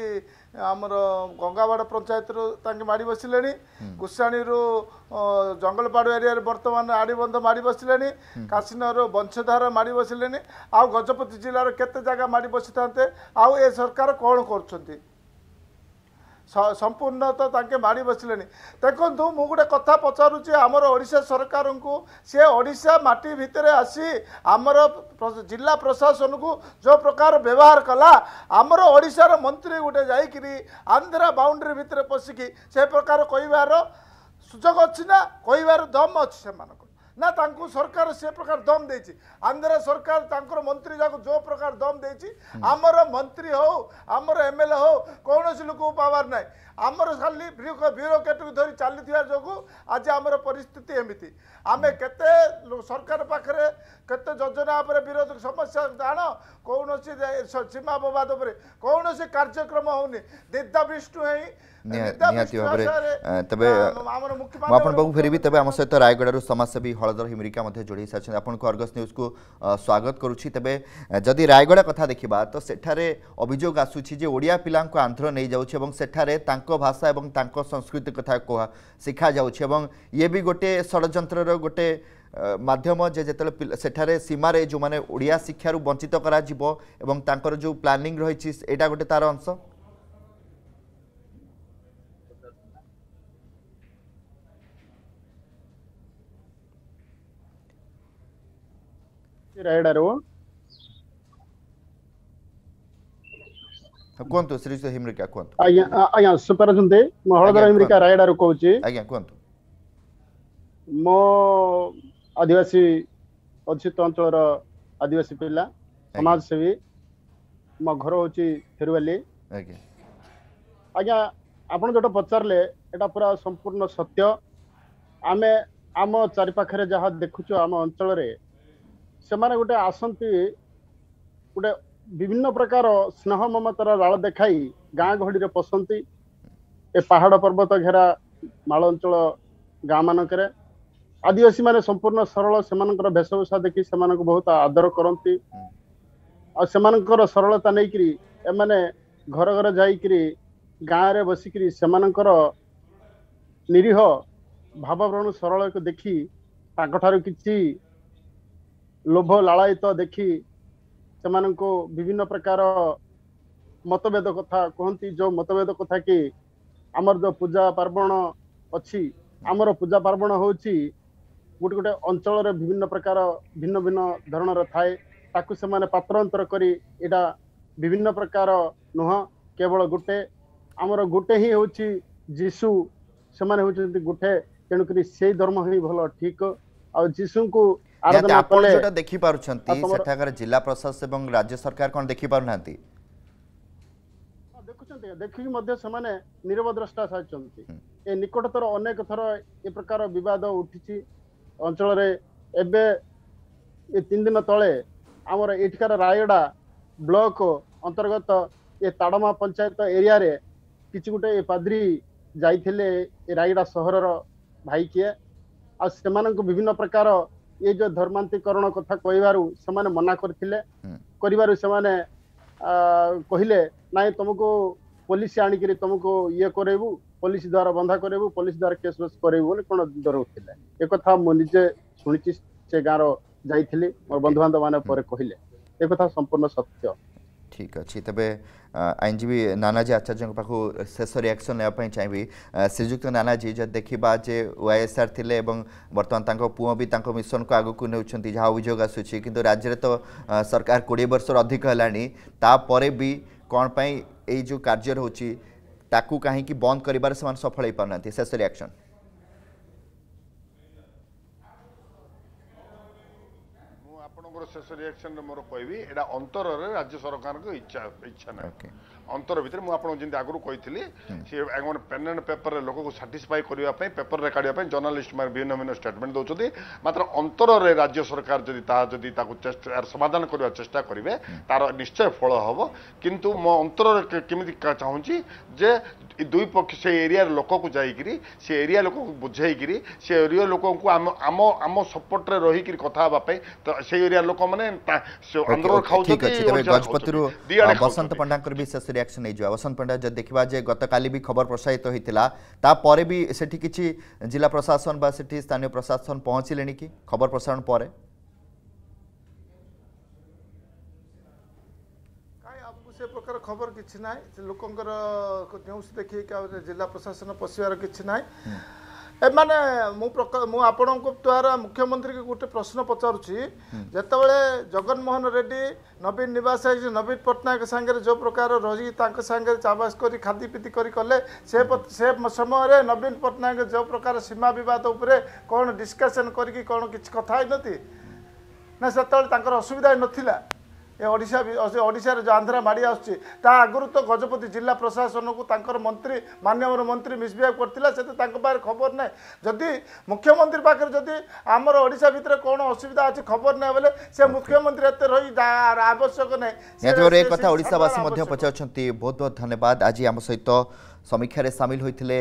S2: ଆମର ଗଙ୍ଗାବାଡ଼ ପଞ୍ଚାୟତରୁ ତାଙ୍କେ ମାଡ଼ି ବସିଲେଣି କୁଶାଣୀରୁ ଜଙ୍ଗଲପାଡ଼ ଏରିଆରେ ବର୍ତ୍ତମାନ ଆଡ଼ିବନ୍ଧ ମାଡ଼ି ବସିଲେଣି କାଶୀନରୁ ବଂଶଧାର ମାଡ଼ି ବସିଲେଣି ଆଉ ଗଜପତି ଜିଲ୍ଲାର କେତେ ଜାଗା ମାଡ଼ି ବସିଥାନ୍ତେ ଆଉ ଏ ସରକାର କ'ଣ କରୁଛନ୍ତି ସମ୍ପୂର୍ଣ୍ଣ ତ ତାଙ୍କେ ମାଡ଼ି ବସିଲେଣି ଦେଖନ୍ତୁ ମୁଁ ଗୋଟେ କଥା ପଚାରୁଛି ଆମର ଓଡ଼ିଶା ସରକାରଙ୍କୁ ସେ ଓଡ଼ିଶା ମାଟି ଭିତରେ ଆସି ଆମର ଜିଲ୍ଲା ପ୍ରଶାସନକୁ ଯେଉଁ ପ୍ରକାର ବ୍ୟବହାର କଲା ଆମର ଓଡ଼ିଶାର ମନ୍ତ୍ରୀ ଗୋଟେ ଯାଇକିରି ଆନ୍ଧ୍ରା ବାଉଣ୍ଡରୀ ଭିତରେ ପଶିକି ସେ ପ୍ରକାର କହିବାର ସୁଯୋଗ ଅଛି ନା କହିବାର ଦମ ଅଛି ସେମାନଙ୍କ ନା ତାଙ୍କୁ ସରକାର ସେ ପ୍ରକାର ଦମ୍ ଦେଇଛି ଆନ୍ଧ୍ର ସରକାର ତାଙ୍କର ମନ୍ତ୍ରୀ ଯାକ ଯେଉଁ ପ୍ରକାର ଦମ୍ ଦେଇଛି ଆମର ମନ୍ତ୍ରୀ ହଉ ଆମର ଏମ୍ ଏଲ୍ ଏ ହଉ କୌଣସି ଲୋକକୁ ପାୱାର ନାହିଁ ଆମର ଖାଲି ବ୍ୟୁରୋକ୍ରାଟକୁ ଧରି ଚାଲିଥିବା ଯୋଗୁଁ ଆଜି ଆମର ପରିସ୍ଥିତି ଏମିତି ଆମେ କେତେ ସରକାର ପାଖରେ କେତେ ଯୋଜନା ଉପରେ ବିରୋଧ ସମସ୍ୟା ଜାଣ କୌଣସି ସୀମା ବବାଦ ଉପରେ କୌଣସି କାର୍ଯ୍ୟକ୍ରମ ହେଉନି ଦିଦାବିଷ୍ଟୁ ହିଁ
S1: নিয়তিবাবে তebe ম आपण বগু ফেরিবি তebe আম সৈতে রায়গড়ৰ সমাজ সেবি হলদর হিউরিকা মাজে জড়িত হৈ আছে আপোনক আরগস নিউজ কো স্বাগাত কৰুছি তebe যদি রায়গড় কথা দেখিবা তো সেঠারে অভিযোগ আসুছি যে ওড়িয়া পিলানকো আন্ধ্ৰ নেই যাওচি এবং সেঠারে তাঙ্ক ভাষা এবং তাঙ্ক সংস্কৃতি কথা কো শিক্ষা যাওচি এবং ইয়ে বি গটে সড়যন্ত্রৰ গটে মাধ্যম যে যেতেল সেঠারে সীমাৰে যো মানে ওড়িয়া শিক্ষাৰ বঞ্চিত কৰা জিবো এবং তাঙ্কৰ যো প্ল্যানিং ৰহিস এটা গটে তার অংশ ରାୟଗଡ଼ାରୁ କୁହନ୍ତୁ ଶ୍ରୀଯୁକ୍ତ ହିମ୍ରିକା କୁହନ୍ତୁ ଆଜ୍ଞା
S4: ଆଜ୍ଞା ଶୁଣିପାରୁଛନ୍ତି ମୁଁ ଆଦିବାସୀ ପିଲା ସମାଜସେବୀ ମୋ ଘର ହଉଛି ଫେରୁବାଲି ପଚାରିଲେ ଏଟା ପୁରା ସମ୍ପୂର୍ଣ୍ଣ ସତ୍ୟ ଆମେ ଆମ ଚାରିପାଖରେ ଯାହା ଦେଖୁଛୁ ଆମ ଅଞ୍ଚଳରେ ସେମାନେ ଗୋଟେ ଆସନ୍ତି ଗୋଟେ ବିଭିନ୍ନ ପ୍ରକାର ସ୍ନେହ ମମତାର ରାଳ ଦେଖାଇ ଗାଁ ଗହଳିରେ ପଶନ୍ତି ଏ ପାହାଡ଼ ପର୍ବତ ଘେରା ମାଳ ଅଞ୍ଚଳ ଗାଁ ମାନଙ୍କରେ ଆଦିବାସୀମାନେ ସମ୍ପୂର୍ଣ୍ଣ ସରଳ ସେମାନଙ୍କର ବେଶଭୂଷା ଦେଖି ସେମାନଙ୍କୁ ବହୁତ ଆଦର କରନ୍ତି ଆଉ ସେମାନଙ୍କର ସରଳତା ନେଇକିରି ଏମାନେ ଘର ଘର ଯାଇକିରି ଗାଁରେ ବସିକିରି ସେମାନଙ୍କର ନିରୀହ ଭାବପ୍ରବଣ ସରଳକୁ ଦେଖି ତାଙ୍କଠାରୁ କିଛି ଲୋଭ ଲାଳାୟିତ ଦେଖି ସେମାନଙ୍କୁ ବିଭିନ୍ନ ପ୍ରକାର ମତଭେଦ କଥା କୁହନ୍ତି ଯେଉଁ ମତଭେଦ କଥା କି ଆମର ଯେଉଁ ପୂଜା ପାର୍ବଣ ଅଛି ଆମର ପୂଜା ପାର୍ବଣ ହେଉଛି ଗୋଟେ ଗୋଟେ ଅଞ୍ଚଳରେ ବିଭିନ୍ନ ପ୍ରକାର ଭିନ୍ନ ଭିନ୍ନ ଧରଣର ଥାଏ ତାକୁ ସେମାନେ ପାତ୍ର ଅନ୍ତର କରି ଏଇଟା ବିଭିନ୍ନ ପ୍ରକାର ନୁହଁ କେବଳ ଗୋଟେ ଆମର ଗୋଟେ ହିଁ ହେଉଛି ଯୀଶୁ ସେମାନେ ହେଉଛନ୍ତି ଗୋଟେ ତେଣୁକରି ସେଇ ଧର୍ମ ହିଁ ଭଲ ଠିକ ଆଉ ଯୀଶୁଙ୍କୁ ଆପଣ ଯେଉଁଟା
S1: ଦେଖିପାରୁଛନ୍ତି ସେଠାକାର ଜିଲ୍ଲା ପ୍ରଶାସନ ଏବଂ ରାଜ୍ୟ ସରକାର କଣ ଦେଖିପାରୁନାହାନ୍ତି
S4: ଦେଖୁଛନ୍ତି ଦେଖିକି ମଧ୍ୟ ସେମାନେ ନିରବଦ୍ରଷ୍ଟା ସାରିଛନ୍ତି ଏ ନିକଟତର ଅନେକ ଥର ଏ ପ୍ରକାର ବିବାଦ ଉଠିଛି ଏବେ ଦିନ ତଳେ ଆମର ଏଠିକାର ରାୟଗଡ଼ା ବ୍ଲକ ଅନ୍ତର୍ଗତ ଏ ତାଡ଼ମା ପଞ୍ଚାୟତ ଏରିଆରେ କିଛି ଗୋଟେ ଏ ପାଦ୍ରୀ ଯାଇଥିଲେ ରାୟଗଡ଼ା ସହରର ଭାଇ ଆଉ ସେମାନଙ୍କୁ ବିଭିନ୍ନ ପ୍ରକାର ଏ ଯୋଉ ଧର୍ମାନ୍ତିକରଣ କଥା କହିବାରୁ ସେମାନେ ମନା କରିଥିଲେ କରିବାରୁ ସେମାନେ କହିଲେ ନାଇଁ ତମକୁ ପୋଲିସ ଆଣିକିରି ତମକୁ ଇଏ କରେଇବୁ ପୋଲିସ ଦ୍ଵାରା ବନ୍ଧା କରେଇବୁ ପୋଲିସ ଦ୍ଵାରା କେସ୍ ବେସ କରେଇବୁ ବୋଲି କଣ ଡରଉଥିଲେ ଏ କଥା ମୁଁ ନିଜେ ଶୁଣିଛି ସେ ଗାଁର ଯାଇଥିଲି ମୋର ବନ୍ଧୁବାନ୍ଧବ ମାନେ ପରେ କହିଲେ ଏ କଥା ସମ୍ପୂର୍ଣ୍ଣ ସତ୍ୟ
S1: ঠিক আছে তবে আইনজীবী নানাজী আচার্যঙ্ পাখু শেষ রিয়াকশন নেওয়া চাইবি শ্রীযুক্ত নানাজী যদি দেখা যে ওয়াইএসআর লে এবং বর্তমান তাঁর পুঁ বি তাঁর মিশনক আগুক নেওছেন যা অভিযোগ আসুচি কিন্তু রাজ্যের তো সরকার কোড়ি বর্ষর অধিক হলানি তাপরে বি কম এই যে কার্য রয়েছে তাকে কী বন্ধ করবার সে সফল হয়ে পু না শেষ রিয়াকশন
S3: ଆପଣଙ୍କର ଶେଷ ରେ ମୋର କହିବି ଏଇଟା ଅନ୍ତରରେ ରାଜ୍ୟ ସରକାରଙ୍କ ଇଚ୍ଛା ଇଚ୍ଛା ନାହିଁ অন্তর ভিতরে আপনার যেমন আগর কইলি সে মানে পেন অ্যান্ড পেপর লোক সাটিসফাই করা পেপর কাড়া জর্নালিষ্ট মানে বিভিন্ন বিভিন্ন স্টেটমেন্ট দৌঁচ মাত্র অন্তরের রাজ্য সরকার যদি তাহা যদি তাকে সমাধান করার চেষ্টা করবে তার নিশ্চয় ফল হব কিন্তু মো অন্তরের কমিটি চাহুছি যে দুই পক্ষ সে এরিয়ার লোককে যাইকি সে এরিয়া লোককে বুঝাইকি সে এরিয়া লোককে আম সপোর্টে সপোর্টরে রহিকি কথা হওয়া তো সেই এরিয়ার লোক মানে আন্দোলন খাওয়া বসন্ত
S1: পণ্ডাঙ্কর বিশেষ ମିଲିଟାରୀ ଆକ୍ସନ୍ ନେଇଯିବା ବସନ୍ତ ପଣ୍ଡା ଯଦି ଦେଖିବା ଯେ ଗତକାଲି ବି ଖବର ପ୍ରସାରିତ ହୋଇଥିଲା ତାପରେ ବି ସେଠି କିଛି ଜିଲ୍ଲା ପ୍ରଶାସନ ବା ସେଠି ସ୍ଥାନୀୟ ପ୍ରଶାସନ ପହଞ୍ଚିଲେଣି କି ଖବର ପ୍ରସାରଣ ପରେ
S2: ସେ ପ୍ରକାର ଖବର କିଛି ନାହିଁ ଲୋକଙ୍କର ନ୍ୟୁଜ୍ ଦେଖିକି ଆଉ ଜିଲ୍ଲା ପ୍ରଶାସନ ପଶିବାର କିଛି ନାହିଁ ଏମାନେ ମୁଁ ମୁଁ ଆପଣଙ୍କ ଦ୍ୱାରା ମୁଖ୍ୟମନ୍ତ୍ରୀକୁ ଗୋଟେ ପ୍ରଶ୍ନ ପଚାରୁଛି ଯେତେବେଳେ ଜଗନମୋହନ ରେଡ୍ଡି ନବୀନ ନିବାସ ହେଇଛି ନବୀନ ପଟ୍ଟନାୟକ ସାଙ୍ଗରେ ଯେଉଁ ପ୍ରକାର ରହି ତାଙ୍କ ସାଙ୍ଗରେ ଚାବାସ କରି ଖାଦିପିତି କରି କଲେ ସେ ସେ ସମୟରେ ନବୀନ ପଟ୍ଟନାୟକ ଯେଉଁ ପ୍ରକାର ସୀମା ବିବାଦ ଉପରେ କ'ଣ ଡିସ୍କସନ୍ କରିକି କ'ଣ କିଛି କଥା ହେଇନଥି ନା ସେତେବେଳେ ତାଙ୍କର ଅସୁବିଧା ନଥିଲା ଏ ଓଡ଼ିଶା ସେ ଓଡ଼ିଶାରେ ଯେଉଁ ଆନ୍ଧ୍ରା ମାଡ଼ି ଆସୁଛି ତା ଆଗରୁ ତ ଗଜପତି ଜିଲ୍ଲା ପ୍ରଶାସନକୁ ତାଙ୍କର ମନ୍ତ୍ରୀ ମାନ୍ୟବର ମନ୍ତ୍ରୀ ମିସ୍ବିହେଭ୍ କରିଥିଲା ତ ତାଙ୍କ ପାଖରେ ଖବର ନାହିଁ ଯଦି ମୁଖ୍ୟମନ୍ତ୍ରୀ ପାଖରେ ଯଦି ଆମର ଓଡ଼ିଶା ଭିତରେ କ'ଣ ଅସୁବିଧା ଅଛି ଖବର ନାହିଁ ବୋଲେ ସେ ମୁଖ୍ୟମନ୍ତ୍ରୀ ଏତେ ରହି ଆବଶ୍ୟକ ନାହିଁ ଏ କଥା ଓଡ଼ିଶାବାସୀ ମଧ୍ୟ
S1: ପଚାରୁଛନ୍ତି ବହୁତ ବହୁତ ଧନ୍ୟବାଦ ଆଜି ଆମ ସହିତ ସମୀକ୍ଷାରେ ସାମିଲ ହୋଇଥିଲେ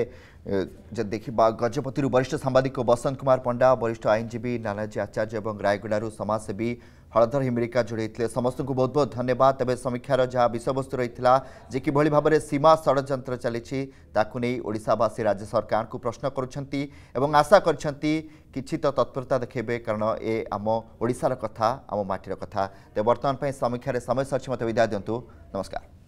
S1: ଯଦି ଦେଖିବା ଗଜପତିରୁ ବରିଷ୍ଠ ସାମ୍ବାଦିକ ବସନ୍ତ କୁମାର ପଣ୍ଡା ବରିଷ୍ଠ ଆଇନଜୀବୀ ନାନାଜୀ ଆଚାର୍ଯ୍ୟ ଏବଂ ରାୟଗଡ଼ାରୁ ସମାଜସେବୀ হলধর হিমিরিকা যোড়াইলে সমস্ত বহুত বহুত ধন্যবাদ তবে সমীক্ষার যা বিষয়বস্তু রয়েছিল যে কিভাবে ভাবে সীমা ষড়যন্ত্র চালছে তাকে ওড়শাবাসী রাজ্য সরকার প্রশ্ন করছেন এবং আশা করছেন কিছু তো তৎপরতা দেখবে কারণ এ আমশার কথা আম মাটির কথা তো বর্তমান সমীক্ষার সময় সরছি মতো বিদায় দিও নমস্কার